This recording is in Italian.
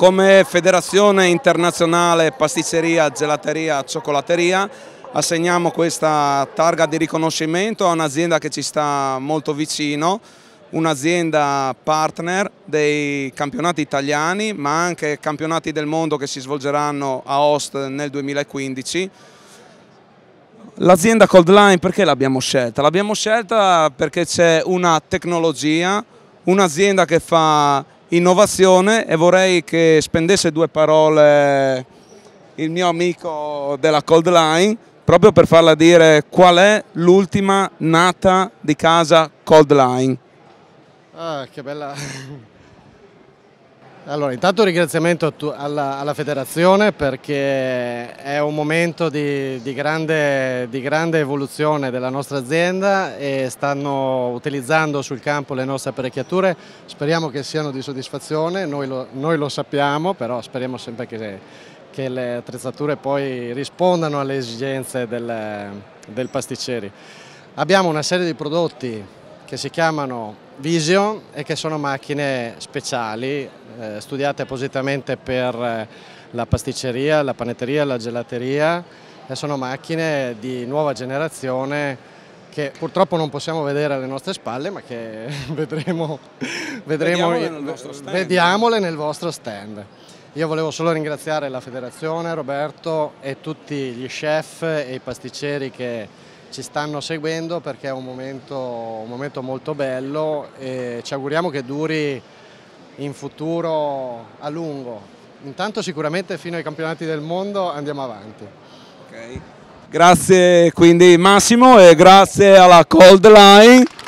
Come Federazione Internazionale Pasticceria, Gelateria, Cioccolateria assegniamo questa targa di riconoscimento a un'azienda che ci sta molto vicino, un'azienda partner dei campionati italiani ma anche campionati del mondo che si svolgeranno a Host nel 2015. L'azienda Coldline perché l'abbiamo scelta? L'abbiamo scelta perché c'è una tecnologia, un'azienda che fa innovazione e vorrei che spendesse due parole il mio amico della Cold Line proprio per farla dire qual è l'ultima nata di casa Cold Line. Ah, che bella! Allora, intanto un ringraziamento alla, alla, federazione perché è un momento di, di, grande, di, grande, evoluzione della nostra azienda e stanno utilizzando sul campo le nostre apparecchiature, speriamo che siano di soddisfazione, noi lo, noi lo sappiamo, però speriamo sempre che, che, le attrezzature poi rispondano alle esigenze del, del pasticceri. Abbiamo una serie di prodotti che si chiamano Vision e che sono macchine speciali, eh, studiate appositamente per eh, la pasticceria, la panetteria, la gelateria e sono macchine di nuova generazione che purtroppo non possiamo vedere alle nostre spalle ma che vedremo, vedremo vediamole nel vostro stand. Io volevo solo ringraziare la federazione, Roberto e tutti gli chef e i pasticceri che ci stanno seguendo perché è un momento, un momento molto bello e ci auguriamo che duri in futuro a lungo. Intanto sicuramente fino ai campionati del mondo andiamo avanti. Okay. Grazie quindi Massimo e grazie alla Cold Line.